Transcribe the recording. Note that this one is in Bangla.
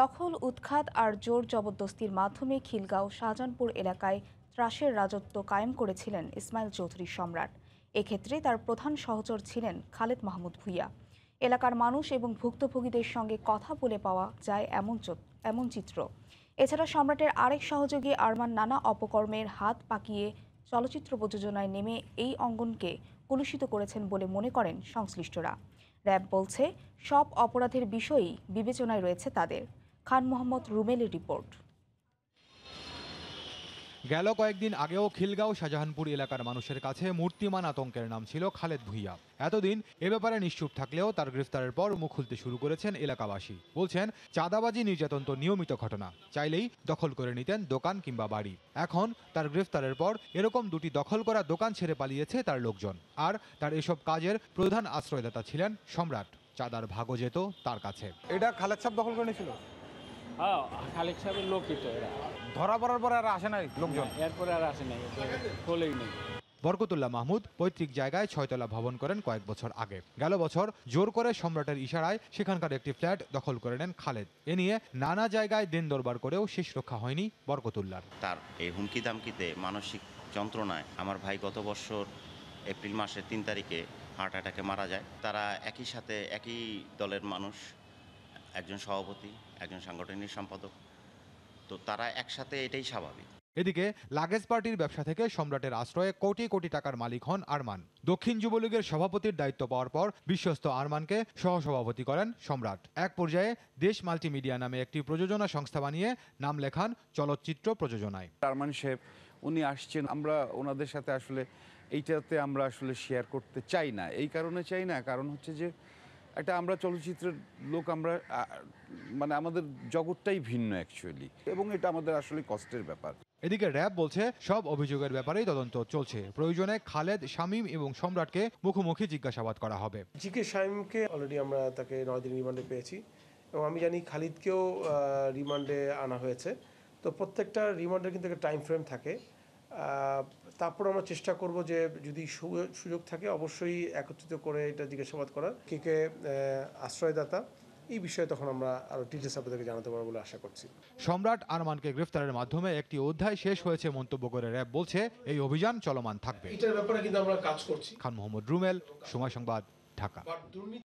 দখল উৎখাত আর জোর জবরদস্তির মাধ্যমে খিলগাঁও শাহজাহানপুর এলাকায় ত্রাসের রাজত্ব কায়েম করেছিলেন ইসমাইল চৌধুরী সম্রাট এক্ষেত্রে তার প্রধান সহচর ছিলেন খালেদ মাহমুদ ভুইয়া এলাকার মানুষ এবং ভুক্তভোগীদের সঙ্গে কথা বলে পাওয়া যায় এমন এমন চিত্র এছাড়া সম্রাটের আরেক সহযোগী আরমান নানা অপকর্মের হাত পাকিয়ে চলচ্চিত্র প্রযোজনায় নেমে এই অঙ্গনকে কলুষিত করেছেন বলে মনে করেন সংশ্লিষ্টরা র্যাব বলছে সব অপরাধের বিষয়েই বিবেচনায় রয়েছে তাদের খান মোহাম্মদ রুমেলের রিপোর্ট গেল কয়েকদিন আগেও খিলগাঁও শাহজাহানপুর এলাকার মানুষের কাছে মূর্তিমান আতঙ্কের নাম ছিল খালেদ ভুইয়া এতদিন এ ব্যাপারে নিশ্চুপ থাকলেও তার গ্রেফতারের পর মুখ খুলতে শুরু করেছেন এলাকাবাসী বলছেন চাঁদাবাজি নির্যাতন তো নিয়মিত ঘটনা চাইলেই দখল করে নিতেন দোকান কিংবা বাড়ি এখন তার গ্রেফতারের পর এরকম দুটি দখল করা দোকান ছেড়ে পালিয়েছে তার লোকজন আর তার এসব কাজের প্রধান আশ্রয়দাতা ছিলেন সম্রাট চাঁদার ভাগও যেত তার কাছে এটা খালেদ সাহেব দখল করে নিয়েছিল হ্যাঁ খালেক সাহেবের ধরা পড়ার আর আসে নাই লোকজন এরপরে আর আসে নাই খোলেই নেই বরকতুল্লাহ মাহমুদ পৈতৃক জায়গায় ছয়তলা ভবন করেন কয়েক বছর আগে গেল বছর জোর করে সম্রাটের ইশারায় সেখানকার একটি ফ্ল্যাট দখল করে নেন খালেদ এ নিয়ে নানা জায়গায় দিন দরবার করেও শেষ রক্ষা হয়নি বরকতুল্লার তার এই হুমকি দামকিতে মানসিক যন্ত্রণায় আমার ভাই গত বছর এপ্রিল মাসের তিন তারিখে হার্ট অ্যাটাকে মারা যায় তারা একই সাথে একই দলের মানুষ একজন সভাপতি একজন সাংগঠনিক সম্পাদক তো তারা একসাথে এটাই স্বাভাবিক এদিকে লাগেজ পার্টির ব্যবসা থেকে সম্রাটের আশ্রয়ে কোটি কোটি টাকার মালিক হন আরমান দক্ষিণ যুবলীগের সভাপতির দায়িত্ব পাওয়ার পর বিশ্বস্ত আরমানকে সহসভাপতি করেন সম্রাট এক পর্যায়ে দেশ মাল্টিমিডিয়া নামে একটি প্রযোজনা সংস্থা বানিয়ে নাম লেখান চলচ্চিত্র প্রযোজনায় আরমান সাহেব উনি আসছেন আমরা ওনাদের সাথে আসলে এইটাতে আমরা আসলে শেয়ার করতে চাই না এই কারণে চাই না কারণ হচ্ছে যে একটা আমরা চলচ্চিত্রের লোক আমরা মানে আমাদের জগৎটাই ভিন্ন অ্যাকচুয়ালি এবং এটা আমাদের আসলে কষ্টের ব্যাপার এদিকে র্যাব বলছে সব অভিযোগের ব্যাপারেই তদন্ত চলছে প্রয়োজনে খালেদ শামীম এবং সম্রাটকে মুখোমুখি জিজ্ঞাসাবাদ করা হবে জি কে শামীমকে অলরেডি আমরা তাকে নয় দিন রিমান্ডে পেয়েছি এবং আমি জানি খালিদকেও রিমান্ডে আনা হয়েছে তো প্রত্যেকটা রিমান্ডের কিন্তু একটা টাইম ফ্রেম থাকে তারপর আমরা চেষ্টা করব যে যদি সুযোগ থাকে অবশ্যই একত্রিত করে এটা জিজ্ঞাসাবাদ করার কে কে আশ্রয়দাতা এই বিষয়ে তখন আমরা আরও ডিটেলস আপনাদেরকে জানাতে পারবো বলে আশা করছি সম্রাট আরমানকে গ্রেফতারের মাধ্যমে একটি অধ্যায় শেষ হয়েছে মন্তব্য করে র্যাব বলছে এই অভিযান চলমান থাকবে এটার ব্যাপারে কিন্তু আমরা কাজ করছি খান মোহাম্মদ রুমেল সময় সংবাদ ঢাকা